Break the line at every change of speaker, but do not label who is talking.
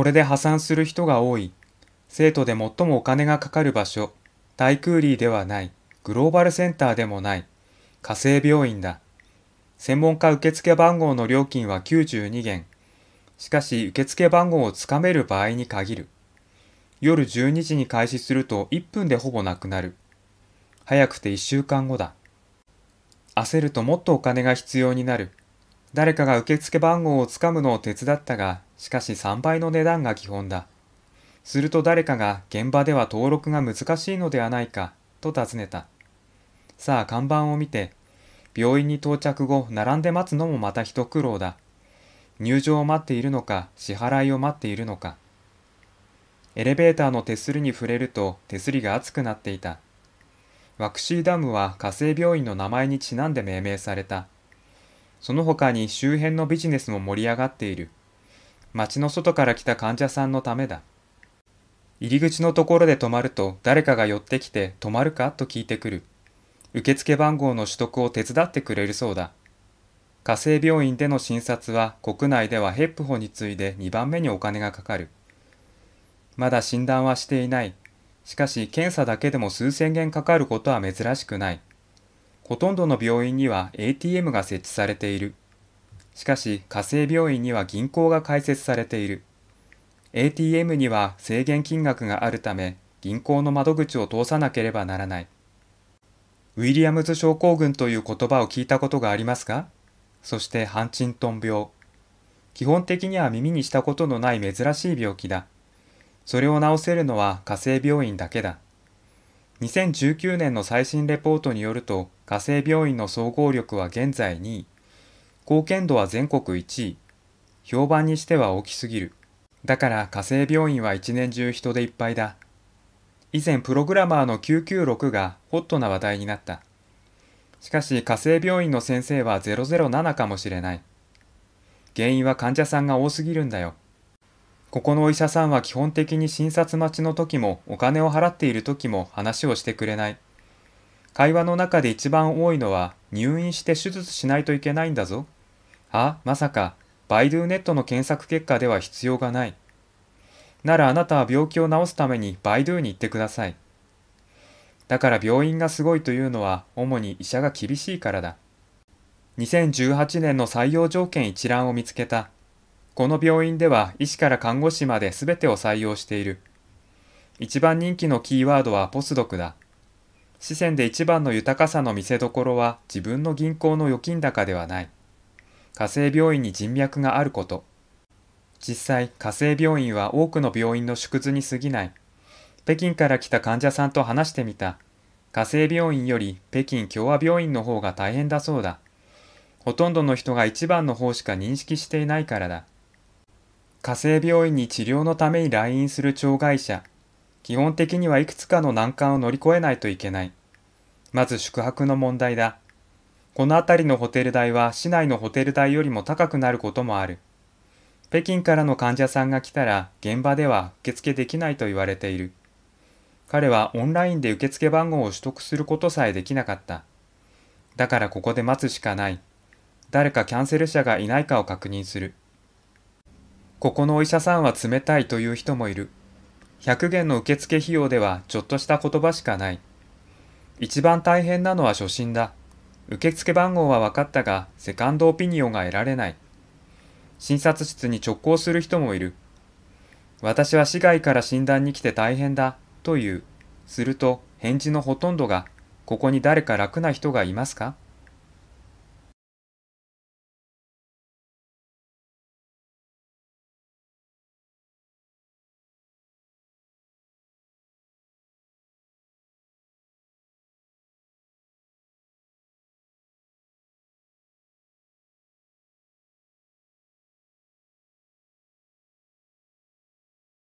これで破産する人が多い。生徒で最もお金がかかる場所、タイクーリーではない、グローバルセンターでもない、火星病院だ。専門家受付番号の料金は92元。しかし、受付番号をつかめる場合に限る。夜12時に開始すると1分でほぼなくなる。早くて1週間後だ。焦るともっとお金が必要になる。誰かが受付番号をつかむのを手伝ったが、しかし3倍の値段が基本だ。すると誰かが現場では登録が難しいのではないかと尋ねた。さあ看板を見て、病院に到着後並んで待つのもまた一苦労だ。入場を待っているのか、支払いを待っているのか。エレベーターの手すりに触れると手すりが熱くなっていた。ワクシーダムは火星病院の名前にちなんで命名された。その他に周辺のビジネスも盛り上がっている。町の外から来た患者さんのためだ。入り口のところで止まると誰かが寄ってきて止まるかと聞いてくる。受付番号の取得を手伝ってくれるそうだ。火星病院での診察は国内ではヘップホに次いで2番目にお金がかかる。まだ診断はしていない。しかし検査だけでも数千元かかることは珍しくない。ほとんどの病院には ATM が設置されている。しかし、火星病院には銀行が開設されている。ATM には制限金額があるため、銀行の窓口を通さなければならない。ウィリアムズ症候群という言葉を聞いたことがありますかそして、ハンチントン病。基本的には耳にしたことのない珍しい病気だ。それを治せるのは火星病院だけだ。2019年の最新レポートによると、火星病院の総合力は現在2位。貢献度は全国1位。評判にしては大きすぎる。だから火星病院は一年中人でいっぱいだ。以前プログラマーの996がホットな話題になった。しかし火星病院の先生は007かもしれない。原因は患者さんが多すぎるんだよ。ここのお医者さんは基本的に診察待ちの時もお金を払っている時も話をしてくれない。会話の中で一番多いのは入院して手術しないといけないんだぞ。あ、まさか、バイドゥネットの検索結果では必要がない。ならあなたは病気を治すためにバイドゥに行ってください。だから病院がすごいというのは主に医者が厳しいからだ。2018年の採用条件一覧を見つけた。この病院では医師から看護師まで全てを採用している。一番人気のキーワードはポスドクだ。四川で一番の豊かさの見せどころは自分の銀行の預金高ではない。火星病院に人脈があること。実際、火星病院は多くの病院の縮図に過ぎない。北京から来た患者さんと話してみた。火星病院より北京共和病院の方が大変だそうだ。ほとんどの人が一番の方しか認識していないからだ。火星病院に治療のために来院する障害者、基本的にはいくつかの難関を乗り越えないといけない。まず宿泊の問題だ。この辺りのホテル代は市内のホテル代よりも高くなることもある。北京からの患者さんが来たら現場では受付できないと言われている。彼はオンラインで受付番号を取得することさえできなかった。だからここで待つしかない。誰かキャンセル者がいないかを確認する。ここのお医者さんは冷たいという人もいる。100元の受付費用ではちょっとした言葉しかない。一番大変なのは初心だ。受付番号は分かったが、セカンドオピニオンが得られない。診察室に直行する人もいる。私は市外から診断に来て大変だ、という。すると、返事のほとんどが、ここに誰か楽な人がいますか